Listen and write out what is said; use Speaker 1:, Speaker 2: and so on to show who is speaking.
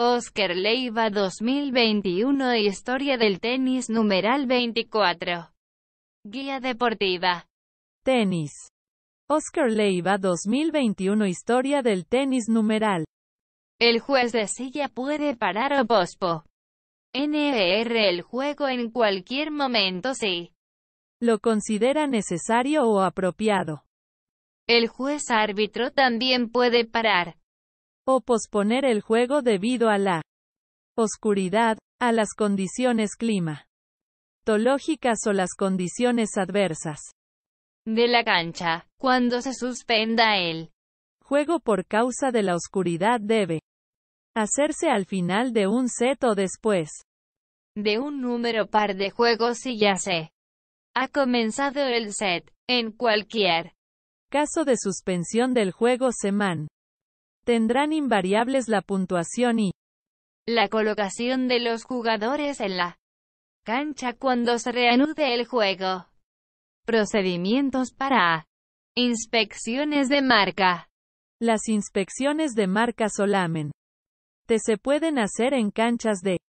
Speaker 1: Oscar Leiva 2021 Historia del tenis numeral 24. Guía deportiva. Tenis. Oscar Leiva 2021 Historia del tenis numeral. El juez de silla puede parar o pospo. NER el juego en cualquier momento si lo considera necesario o apropiado. El juez árbitro también puede parar o posponer el juego debido a la oscuridad, a las condiciones climatológicas o las condiciones adversas de la cancha, cuando se suspenda el juego por causa de la oscuridad debe hacerse al final de un set o después de un número par de juegos y ya se ha comenzado el set, en cualquier caso de suspensión del juego semán tendrán invariables la puntuación y la colocación de los jugadores en la cancha cuando se reanude el juego. Procedimientos para inspecciones de marca. Las inspecciones de marca Solamen te se pueden hacer en canchas de